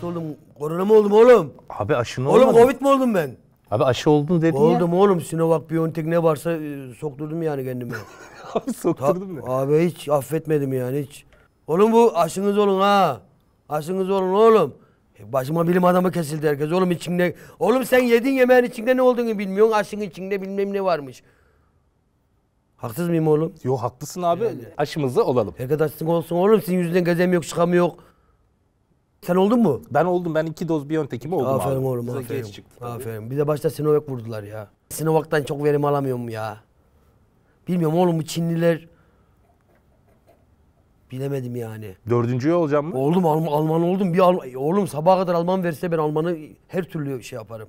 hasta oldum. Korona mı oldum oğlum? Abi aşın olmadı. Oğlum Covid mi oldum ben? Abi aşı oldun dedin oldum ya. Oldum oğlum. Sinovac, Biontech ne varsa e, sokturdum yani kendime. abi sokturdum mu Abi hiç affetmedim yani hiç. Oğlum bu aşınız olun ha. Aşınız olun oğlum. E, başıma bilim adamı kesildi herkes. Oğlum içinde... Oğlum sen yedin yemeğin içinde ne olduğunu bilmiyorsun. Aşın içinde bilmem ne varmış. Haksız mıyım oğlum? Yo haklısın abi. Yani. Aşımızı olalım. Arkadaşlık olsun oğlum. Senin yüzünden gazem yok, çıkamıyor. yok. Sen oldun mu? Ben oldum. Ben iki doz Biontech'imi oldum aferin abi. Oğlum, aferin oğlum. Aferin. aferin. Bir de başta Sinovac vurdular ya. Sinovac'tan çok verim alamıyorum ya. Bilmiyorum oğlum bu Çinliler... Bilemedim yani. Dördüncüye olacağım mı? Oldum Alm Alman oldum. Bir Al oğlum sabaha kadar Alman verse ben Alman'ı her türlü şey yaparım.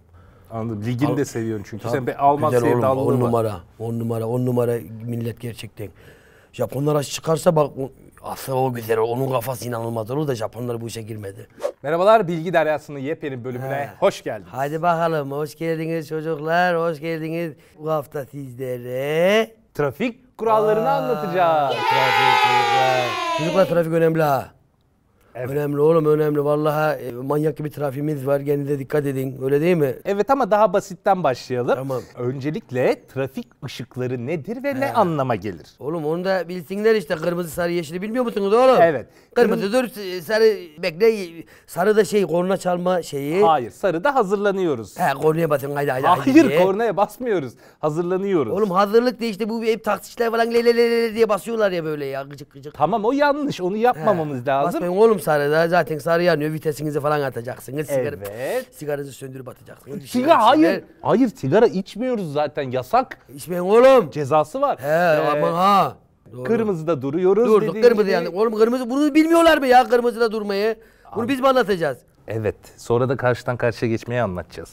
Anladım. Ligini Al de seviyorsun çünkü. Tabii, Sen bir Alman güzel sevdalılığı on numara. On numara. on numara millet gerçekten. Japonlar aç çıkarsa bak Aslı o güzel. Onun kafası inanılmaz olur da Japonlar bu işe girmedi. Merhabalar Bilgi Deryası'nın yepyeni bölümüne He. hoş geldiniz. Hadi bakalım hoş geldiniz çocuklar. Hoş geldiniz. Bu hafta sizlere... Trafik kurallarını Aa, anlatacağız. Trafik, çocuklar. Çocuklar trafik önemli ha. Evet. Önemli oğlum önemli. Vallahi e, manyak gibi trafiğimiz var. Kendinize dikkat edin. Öyle değil mi? Evet ama daha basitten başlayalım. Tamam. Öncelikle trafik ışıkları nedir ve ne anlama gelir? Oğlum onu da bilsinler işte. Kırmızı, sarı, yeşili bilmiyor musunuz oğlum? Evet. Kırmızı dur e, sarı bekle. Sarı da şey korna çalma şeyi. Hayır, sarı da hazırlanıyoruz. He kornaya basın haydi haydi. Hayır, diye. kornaya basmıyoruz. Hazırlanıyoruz. Oğlum hazırlık diye işte bu hep taksiciler falan le le le le diye basıyorlar ya böyle ya gıcık gıcık. tamam o yanlış. Onu yapmamamız lazım. Basmayın oğlum sarıda zaten sarı yanıyor. Vitesinizi falan atacaksınız. Sigara, Evet. Sigaranızı söndürüp atacaksınız. Bir Sigara yapsınlar. hayır. Hayır sigara içmiyoruz zaten yasak. İçmeyin oğlum. Cezası var. He Ee, aman ha. Doğru. Kırmızıda duruyoruz. Durduk kırmızı gibi. yani. Oğlum kırmızı bunu bilmiyorlar mı ya kırmızıda durmayı? Bunu biz mi anlatacağız? Evet. Sonra da karşıdan karşıya geçmeyi anlatacağız.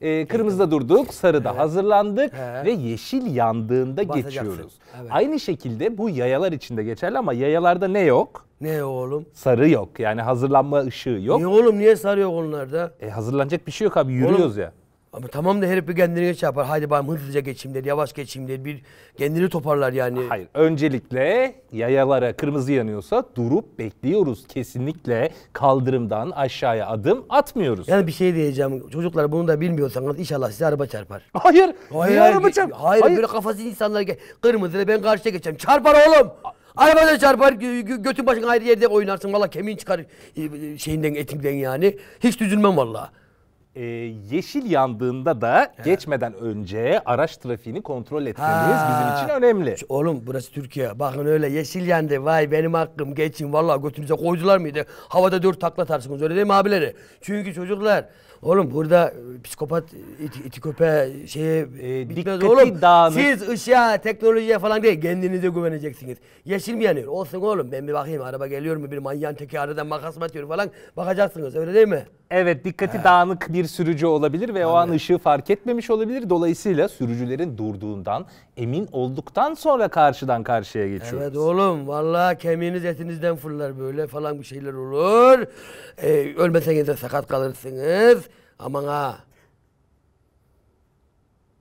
Ee, kırmızıda durduk, sarıda hazırlandık He. ve yeşil yandığında geçiyoruz. Evet. Aynı şekilde bu yayalar içinde geçerli ama yayalarda ne yok? Ne oğlum? Sarı yok. Yani hazırlanma ışığı yok. Niye oğlum? Niye sarı yok onlarda? E hazırlanacak bir şey yok abi. Yürüyoruz oğlum, ya. Ama tamam da herif bir kendine şey yapar. Haydi bari hızlıca geçeyim der, yavaş geçeyim der. Bir kendini toparlar yani. Hayır. Öncelikle yayalara kırmızı yanıyorsa durup bekliyoruz. Kesinlikle kaldırımdan aşağıya adım atmıyoruz. Yani bir şey diyeceğim. Çocuklar bunu da bilmiyorsanız inşallah size araba çarpar. Hayır. Hayır. araba çarpar? Hayır, hayır, hayır. Böyle kafası insanlar. Kırmızıyla ben karşıya geçeceğim. Çarpar oğlum. A Arabada çarpar götün başın ayrı yerde oynarsın. Valla kemiğin çıkar e, e, şeyinden etinden yani. Hiç düzülmem valla e, yeşil yandığında da He. geçmeden önce araç trafiğini kontrol etmeniz ha. bizim için önemli. Oğlum burası Türkiye. Bakın öyle yeşil yandı. Vay benim hakkım geçin. Vallahi götünüze koydular mıydı? Havada dört takla atarsınız öyle değil mi abileri? Çünkü çocuklar Oğlum burada e, psikopat e, iti, iti köpe şeye e, e bitmez oğlum. Dağınık. Siz ışığa, teknolojiye falan değil kendinize güveneceksiniz. Yeşil mi yanıyor? Olsun oğlum ben bir bakayım araba geliyor mu bir manyan teki aradan makas mı atıyor falan bakacaksınız öyle değil mi? Evet dikkati ha. dağınık bir sürücü olabilir ve Aynen. o an ışığı fark etmemiş olabilir. Dolayısıyla sürücülerin durduğundan emin olduktan sonra karşıdan karşıya geçiyoruz. Evet oğlum vallahi kemiğiniz etinizden fırlar böyle falan bir şeyler olur. Ee, ölmeseniz de sakat kalırsınız. Aman ha.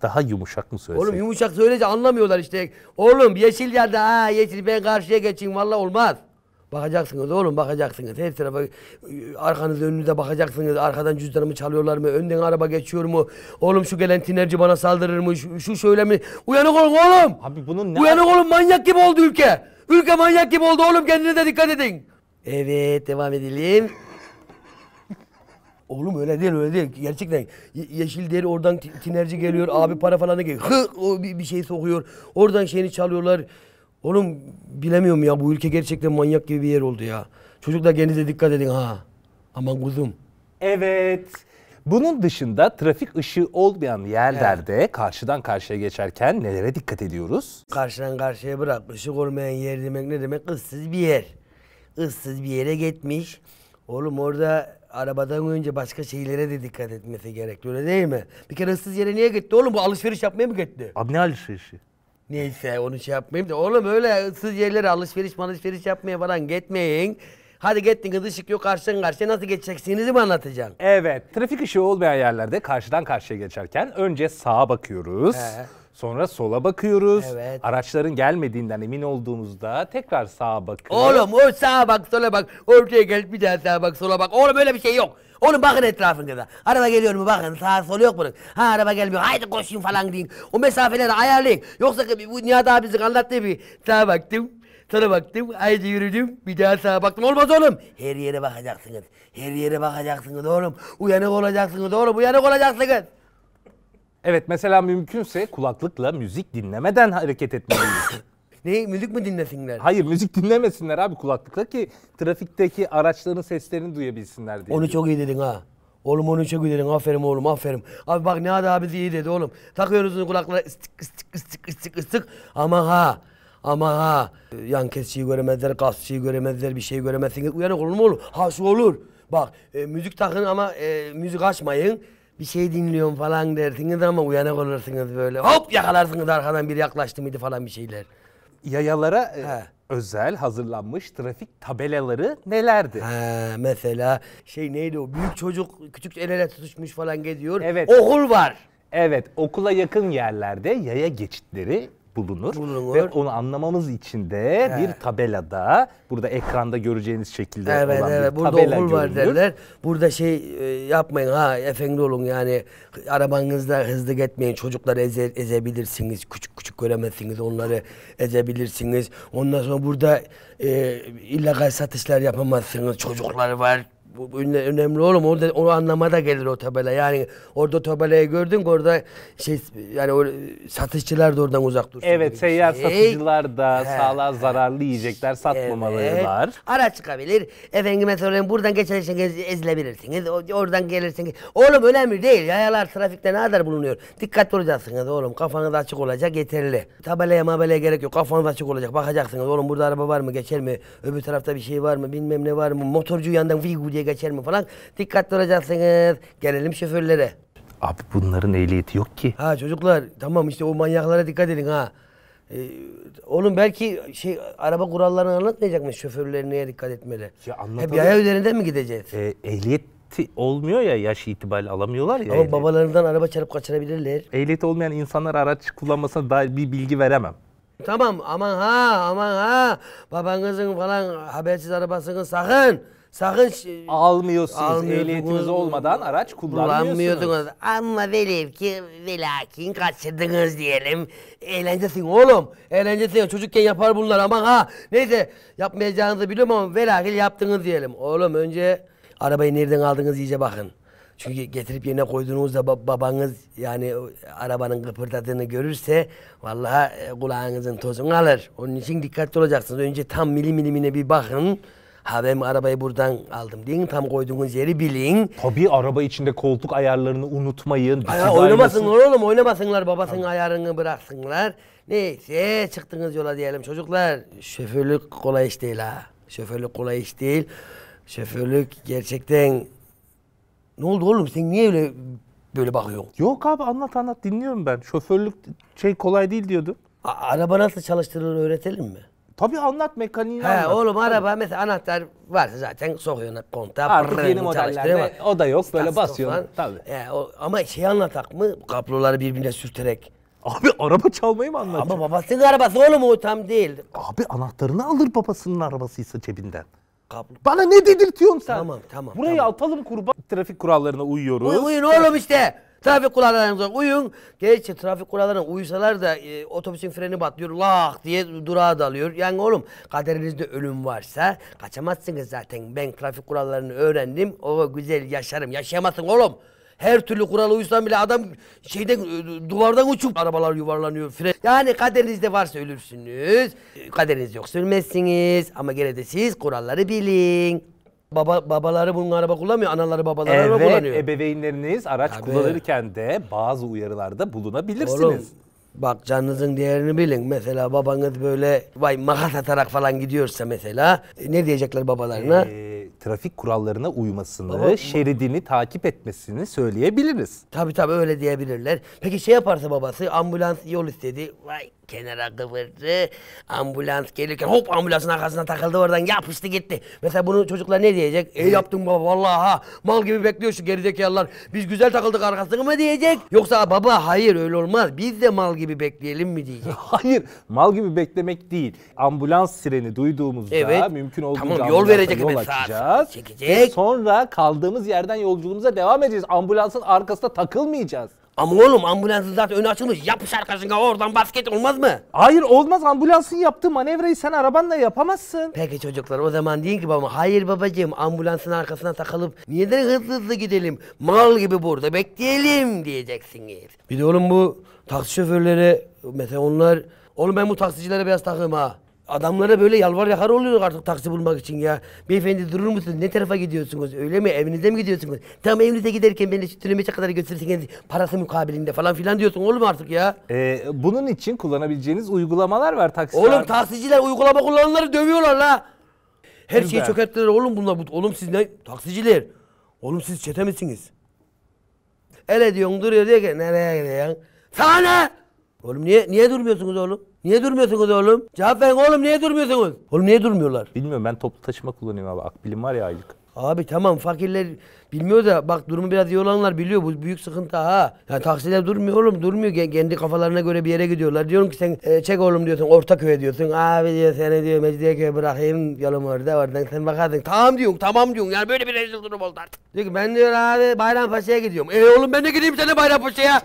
Daha yumuşak mı söylesek? Oğlum yumuşak söyleyince anlamıyorlar işte. Oğlum yeşil yerde, ha yeşil ben karşıya geçeyim valla olmaz. Bakacaksınız oğlum bakacaksınız. Her tarafa arkanızda önünüze bakacaksınız. Arkadan cüzdanımı çalıyorlar mı? Önden araba geçiyor mu? Oğlum şu gelen tinerci bana saldırır mı? Şu, şu şöyle mi? Uyanık olun oğlum. Abi bunun ne? Uyanık oğlum manyak gibi oldu ülke. Ülke manyak gibi oldu oğlum kendine de dikkat edin. Evet devam edelim. Oğlum öyle değil öyle değil. Gerçekten Ye- yeşil deri oradan tinerci geliyor. abi para falan da geliyor. Hı, o bir, bir şey sokuyor. Oradan şeyini çalıyorlar. Oğlum bilemiyorum ya bu ülke gerçekten manyak gibi bir yer oldu ya. Çocuklar kendinize dikkat edin ha. Aman kuzum. Evet. Bunun dışında trafik ışığı olmayan yerlerde karşıdan karşıya geçerken nelere dikkat ediyoruz? Karşıdan karşıya bırak. Işık olmayan yer demek ne demek? Issız bir yer. Issız bir yere gitmiş. Oğlum orada arabadan önce başka şeylere de dikkat etmesi gerekli öyle değil mi? Bir kere ıssız yere niye gitti oğlum? Bu alışveriş yapmaya mı gitti? Abi ne alışverişi? Neyse onu şey yapmayayım da oğlum öyle ıssız yerlere alışveriş alışveriş yapmaya falan gitmeyin. Hadi gittiniz ışık yok karşıdan karşıya nasıl geçeceksinizi mi anlatacaksın? Evet trafik ışığı olmayan yerlerde karşıdan karşıya geçerken önce sağa bakıyoruz. He. Sonra sola bakıyoruz. Evet. Araçların gelmediğinden emin olduğumuzda tekrar sağa bakıyoruz. Oğlum o sağa bak sola bak ortaya gel bir daha sağa bak sola bak. Oğlum öyle bir şey yok. Oğlum bakın etrafınıza. Araba geliyor mu bakın. Sağ sol yok bunun. Ha araba gelmiyor. Haydi koşun falan deyin. O mesafeleri ayarlayın. Yoksa bu Nihat abi bizi bir. Sağa baktım. Sana baktım, haydi yürüdüm, bir daha sağa baktım. Olmaz oğlum. Her yere bakacaksınız. Her yere bakacaksınız oğlum. Uyanık olacaksınız oğlum, uyanık olacaksınız. Evet, mesela mümkünse kulaklıkla müzik dinlemeden hareket etmeliyiz. Ne müzik mi dinlesinler? Hayır müzik dinlemesinler abi kulaklıkla ki trafikteki araçların seslerini duyabilsinler diye. Onu çok iyi dedin ha. Oğlum onu çok iyi dedin. Aferin oğlum aferin. Abi bak ne Nihat abi iyi dedi oğlum. Takıyoruz onu kulaklara ıstık ıstık ıstık ıstık ıstık. Ama ha. Ama ha. Yan kesiyi göremezler, kasçıyı göremezler, bir şey göremezsiniz. Uyanık olur mu oğlum? Ha şu olur. Bak e, müzik takın ama e, müzik açmayın bir şey dinliyorum falan dersiniz ama uyanık olursunuz böyle. Hop yakalarsınız arkadan bir yaklaştı mıydı falan bir şeyler yayalara e, He. özel hazırlanmış trafik tabelaları nelerdi? Ha, mesela şey neydi o büyük çocuk küçük el ele tutuşmuş falan gidiyor. Evet. Okul var. Evet, okula yakın yerlerde yaya geçitleri bulunur. bulunur. Ve onu anlamamız için de evet. bir tabelada burada ekranda göreceğiniz şekilde evet, olan evet. bir burada tabela okul var derler. Burada şey e, yapmayın ha efendi olun yani arabanızda hızlı gitmeyin çocukları eze, ezebilirsiniz. Küçük küçük göremezsiniz onları ezebilirsiniz. Ondan sonra burada e, illegal satışlar yapamazsınız. Çocukları var bu, bu önemli oğlum. Orada onu anlamada gelir o tabela. Yani orada tabelayı gördün orada şey yani o, satışçılar da oradan uzak dursun. Evet seyyar şey. satıcılar da He. sağlığa zararlı yiyecekler satmamalılar. Evet. Ara çıkabilir. Efendime söyleyeyim buradan geçerken ezilebilirsiniz. Oradan gelirsiniz. Oğlum önemli değil. Yayalar trafikte ne kadar bulunuyor. Dikkatli olacaksınız oğlum. Kafanız açık olacak yeterli. Tabelaya mabelaya gerek yok. Kafanız açık olacak. Bakacaksınız oğlum burada araba var mı geçer mi? Öbür tarafta bir şey var mı bilmem ne var mı? Motorcu yandan vigul belediye geçer mi falan. Dikkatli olacaksınız. Gelelim şoförlere. Abi bunların ehliyeti yok ki. Ha çocuklar tamam işte o manyaklara dikkat edin ha. Ee, oğlum belki şey araba kurallarını anlatmayacakmış şoförlerin neye dikkat etmeli. Ya anlatalım. Hep yaya üzerinden mi gideceğiz? Ee, ehliyet olmuyor ya yaş itibariyle alamıyorlar ya. Ama ehliyet. babalarından araba çarpıp kaçırabilirler. Ehliyeti olmayan insanlar araç kullanmasına dair bir bilgi veremem. Tamam aman ha aman ha babanızın falan habersiz arabasını sakın Sakın almıyorsunuz. almıyorsunuz. Ehliyetiniz olmadan araç kullanmıyorsunuz. Ama velev ki velakin kaçırdınız diyelim. Eğlencesin oğlum. Eğlencesin. Çocukken yapar bunlar ama ha. Neyse yapmayacağınızı biliyorum ama velakin yaptınız diyelim. Oğlum önce arabayı nereden aldınız iyice bakın. Çünkü getirip yerine koyduğunuzda babanız yani arabanın kıpırdadığını görürse vallahi e, kulağınızın tozunu alır. Onun için dikkatli olacaksınız. Önce tam milim bir bakın. Ha ben arabayı buradan aldım deyin. Tam koyduğunuz yeri bilin. Tabii araba içinde koltuk ayarlarını unutmayın. Ya, oynamasınlar ailesi... oğlum oynamasınlar. Babasının Tabii. ayarını bıraksınlar. Neyse çıktığınız yola diyelim çocuklar. Şoförlük kolay iş değil ha. Şoförlük kolay iş değil. Şoförlük gerçekten... Ne oldu oğlum sen niye öyle böyle bakıyorsun? Yok abi anlat anlat dinliyorum ben. Şoförlük şey kolay değil diyordu. A araba nasıl çalıştırılır öğretelim mi? Tabii anlat mekaniğini He, anlat. Oğlum araba mesela anahtar varsa zaten sokuyorsun kontağı. Artık yeni modellerde o da yok böyle basıyor. Tabii. He, o, ama şey anlatak mı kabloları birbirine sürterek. Abi araba çalmayı mı anlatacak? Ama babasının arabası oğlum o tam değil. Abi anahtarını alır babasının arabasıysa cebinden. Kablo. Bana ne dedirtiyorsun sen? Tamam tamam. Burayı tamam. atalım kurban. Trafik kurallarına uyuyoruz. Uy, oğlum işte. Trafik kurallarına uyun. Gerçi trafik kurallarına uysalar da e, otobüsün freni patlıyor. Lah diye durağa dalıyor. Yani oğlum kaderinizde ölüm varsa kaçamazsınız zaten. Ben trafik kurallarını öğrendim. O güzel yaşarım. Yaşayamazsın oğlum. Her türlü kuralı uysan bile adam şeyden e, duvardan uçup arabalar yuvarlanıyor. Fren. Yani kaderinizde varsa ölürsünüz. E, kaderiniz yoksa ölmezsiniz. Ama gene de siz kuralları bilin. Baba babaları bunun araba kullanmıyor, anaları babaları evet, araba kullanıyor. Evet, ebeveynleriniz araç Tabii. kullanırken de bazı uyarılarda bulunabilirsiniz. Oğlum, bak canınızın değerini bilin. Mesela babanız böyle vay makas atarak falan gidiyorsa mesela e, ne diyecekler babalarına? Ee, trafik kurallarına uymasını, Baba, şeridini takip etmesini söyleyebiliriz. Tabii tabii öyle diyebilirler. Peki şey yaparsa babası ambulans yol istedi. Vay kenara kıvırdı. Ambulans gelirken hop ambulansın arkasına takıldı oradan yapıştı gitti. Mesela bunu çocuklar ne diyecek? E yaptın baba vallahi ha mal gibi bekliyor şu gerideki gerizekalılar. Biz güzel takıldık arkasını mı diyecek? Yoksa baba hayır öyle olmaz biz de mal gibi bekleyelim mi diyecek? Hayır mal gibi beklemek değil. Ambulans sireni duyduğumuzda Evet. mümkün olduğunca Tamam, yol ambulansa verecek yol açacağız. çekecek. Ve sonra kaldığımız yerden yolculuğumuza devam edeceğiz. Ambulansın arkasına takılmayacağız. Ama oğlum ambulansın zaten önü açılmış. Yapış arkasına oradan basket olmaz mı? Hayır olmaz ambulansın yaptığı manevrayı sen arabanla yapamazsın. Peki çocuklar o zaman deyin ki babama hayır babacığım ambulansın arkasına takılıp neden hızlı hızlı gidelim mal gibi burada bekleyelim diyeceksiniz. Bir de oğlum bu taksi şoförleri mesela onlar oğlum ben bu taksicilere biraz takım ha adamlara böyle yalvar yakar oluyor artık taksi bulmak için ya. Beyefendi durur musunuz? Ne tarafa gidiyorsunuz? Öyle mi? Evinize mi gidiyorsunuz? Tam evinize giderken beni şu tünemiçe kadar götürürseniz parası mukabilinde falan filan diyorsun oğlum artık ya. Ee, bunun için kullanabileceğiniz uygulamalar var taksi Oğlum taksiciler uygulama kullananları dövüyorlar la. Her şeyi çökerttiler oğlum bunlar. Oğlum siz ne? Taksiciler. Oğlum siz çete misiniz? Ele diyorsun duruyor diyor ki nereye gidiyorsun? Sana ne? Oğlum niye, niye durmuyorsunuz oğlum? Niye durmuyorsunuz oğlum? Cevap verin oğlum niye durmuyorsunuz? Oğlum niye durmuyorlar? Bilmiyorum ben toplu taşıma kullanıyorum abi. Akbilim var ya aylık. Abi tamam fakirler bilmiyor da bak durumu biraz iyi olanlar biliyor. Bu büyük sıkıntı ha. Ya taksiler durmuyor oğlum durmuyor. G- Kendi kafalarına göre bir yere gidiyorlar. Diyorum ki sen e, çek oğlum diyorsun orta Ortaköy'e diyorsun. Abi diyor seni diyor Mecidiyeköy'e bırakayım yolum orada oradan sen bakarsın. Tamam diyorsun tamam diyorsun yani böyle bir rezil durum oldu artık. Diyor ki ben diyor abi Bayrampaşa'ya gidiyorum. E oğlum ben de gideyim sana Bayrampaşa'ya.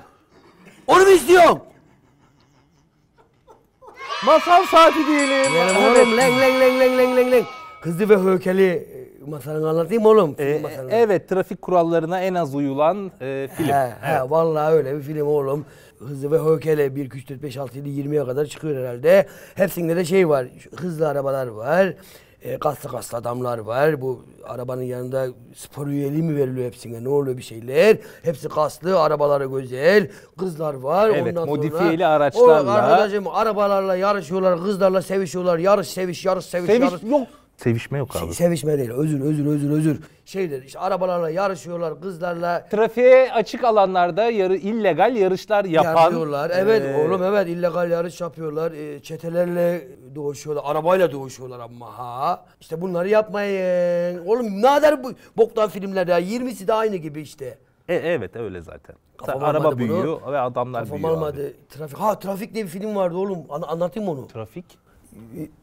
Onu mu istiyorsun? Masal saati diyelim. Benim oğlum leng leng leng leng leng leng leng. Kızlı ve Höykeli e, masalını anlatayım oğlum. Ee, Evet trafik kurallarına en az uyulan e, film. He, evet. vallahi öyle bir film oğlum. Hızlı ve Höykeli 1, 2, 3, 4, 5, 6, 7, 20'ye kadar çıkıyor herhalde. Hepsinde de şey var. Hızlı arabalar var e, kaslı kaslı adamlar var. Bu arabanın yanında spor üyeliği mi veriliyor hepsine? Ne oluyor bir şeyler? Hepsi kaslı, arabaları güzel. Kızlar var. Evet, Ondan modifiyeli sonra, araçlarla. O arkadaşım arabalarla yarışıyorlar, kızlarla sevişiyorlar. Yarış, seviş, yarış, seviş. Seviş yarış. yok Sevişme yok abi. Sevişme değil. Özür, özür, özür, özür. Şeyler işte arabalarla yarışıyorlar, kızlarla. Trafiğe açık alanlarda yarı, illegal yarışlar yapan. Yapıyorlar. Evet ee... oğlum evet illegal yarış yapıyorlar. E, çetelerle doğuşuyorlar. Arabayla doğuşuyorlar ama ha. İşte bunları yapmayın. Oğlum ne kadar bu boktan filmler ya. 20'si de aynı gibi işte. E, evet öyle zaten. Kafam Araba bunu. büyüyor ve adamlar Kafam büyüyor. almadı. Abi. Trafik. Ha Trafik diye bir film vardı oğlum. An- anlatayım onu. Trafik?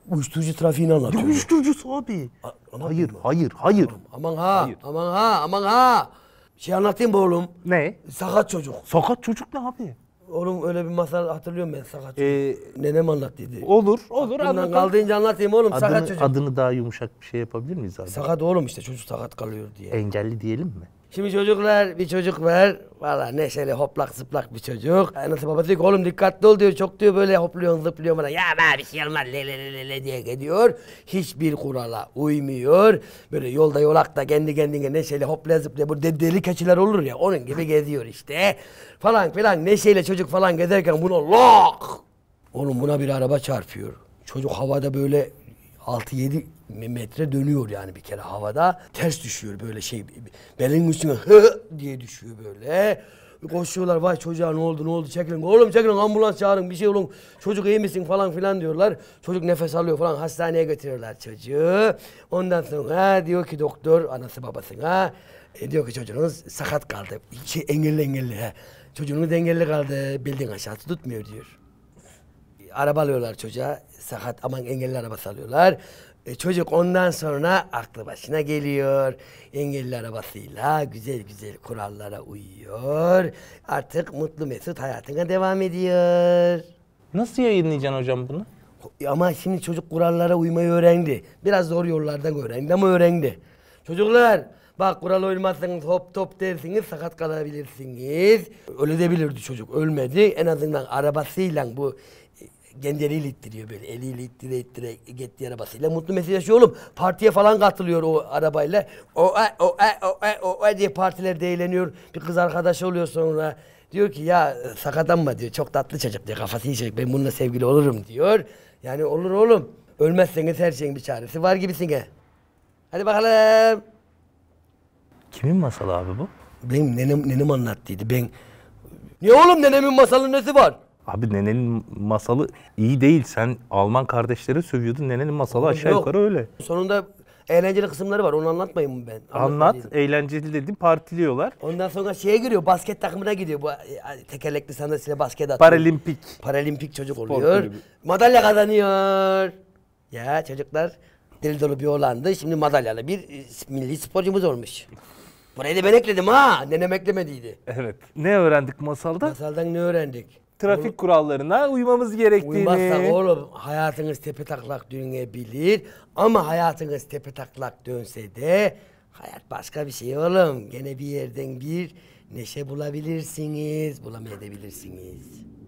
uyuşturucu trafiğini anlatıyor. Ne uyuşturucusu abi? A- hayır, hayır, hayır. Aman, ha, hayır. aman ha, aman ha. Şey anlatayım mı oğlum? Ne? Sakat çocuk. Sakat çocuk ne abi? Oğlum öyle bir masal hatırlıyorum ben sakat çocuk. Ee, Nenem anlat dedi. Olur, olur. Aklımdan kaldığınca anlatayım oğlum adını, sakat çocuk. Adını daha yumuşak bir şey yapabilir miyiz abi? Sakat oğlum işte çocuk sakat kalıyor diye. Engelli diyelim mi? Şimdi çocuklar bir çocuk var. Valla neşeli hoplak zıplak bir çocuk. Anası babası diyor ki oğlum dikkatli ol diyor. Çok diyor böyle hopluyorsun zıplıyorsun bana. Ya ben bir şey olmaz le le le le, diye gidiyor. Hiçbir kurala uymuyor. Böyle yolda yolakta kendi kendine neşeli hoplaya zıplaya. Bu deli keçiler olur ya onun gibi geziyor işte. Falan filan neşeyle çocuk falan gezerken buna lak. Oğlum buna bir araba çarpıyor. Çocuk havada böyle 6-7 metre dönüyor yani bir kere havada. Ters düşüyor böyle şey. Belin üstüne hı diye düşüyor böyle. Koşuyorlar vay çocuğa ne oldu ne oldu çekilin. Oğlum çekilin ambulans çağırın bir şey olun. Çocuk iyi misin falan filan diyorlar. Çocuk nefes alıyor falan hastaneye götürüyorlar çocuğu. Ondan sonra diyor ki doktor anası babasına. E, diyor ki çocuğunuz sakat kaldı. Şey, engelli engelli. He. Çocuğunuz engelli kaldı. Bildiğin aşağısı tutmuyor diyor araba alıyorlar çocuğa. Sakat aman engelli arabası alıyorlar. E, çocuk ondan sonra aklı başına geliyor. Engelli arabasıyla güzel güzel kurallara uyuyor. Artık mutlu mesut hayatına devam ediyor. Nasıl yayınlayacaksın hocam bunu? E, ama şimdi çocuk kurallara uymayı öğrendi. Biraz zor yollardan öğrendi ama öğrendi. Çocuklar bak kural uymazsanız hop top dersiniz sakat kalabilirsiniz. Öyle de bilirdi çocuk ölmedi. En azından arabasıyla bu kendi eliyle ittiriyor böyle. Eliyle ittire ittire gitti arabasıyla. Mutlu Mesut yaşıyor oğlum. Partiye falan katılıyor o arabayla. O e, o e, o e, o e diye partilerde eğleniyor. Bir kız arkadaşı oluyor sonra. Diyor ki ya e, mı diyor. Çok tatlı çocuk diyor. Kafası iyi çocuk. Ben bununla sevgili olurum diyor. Yani olur oğlum. Ölmezseniz her şeyin bir çaresi var gibisin he. Hadi bakalım. Kimin masalı abi bu? Benim nenem, nenem anlattıydı. Ben... Ne oğlum nenemin masalı nesi var? Abi nenenin masalı iyi değil. Sen Alman kardeşleri sövüyordun. Nenenin masalı Oğlum, aşağı yok. yukarı öyle. Sonunda eğlenceli kısımları var. Onu anlatmayayım mı ben? Anlat. Eğlenceli dedim. Partiliyorlar. Ondan sonra şeye giriyor. Basket takımına gidiyor. Bu e, hani tekerlekli sandalyesine basket atıyor. Paralimpik. Paralimpik çocuk Spor oluyor. Kulübü. Madalya kazanıyor. Ya çocuklar deli dolu bir oğlandı. Şimdi madalyalı bir e, milli sporcumuz olmuş. Burayı da ben ekledim ha. Nenem eklemediydi. Evet. Ne öğrendik masalda? Masaldan ne öğrendik? trafik oğlum, kurallarına uymamız gerektiğini. Uymazsa oğlum hayatınız tepe taklak dönebilir ama hayatınız tepe taklak dönse de hayat başka bir şey oğlum. Gene bir yerden bir neşe bulabilirsiniz, bulamayabilirsiniz.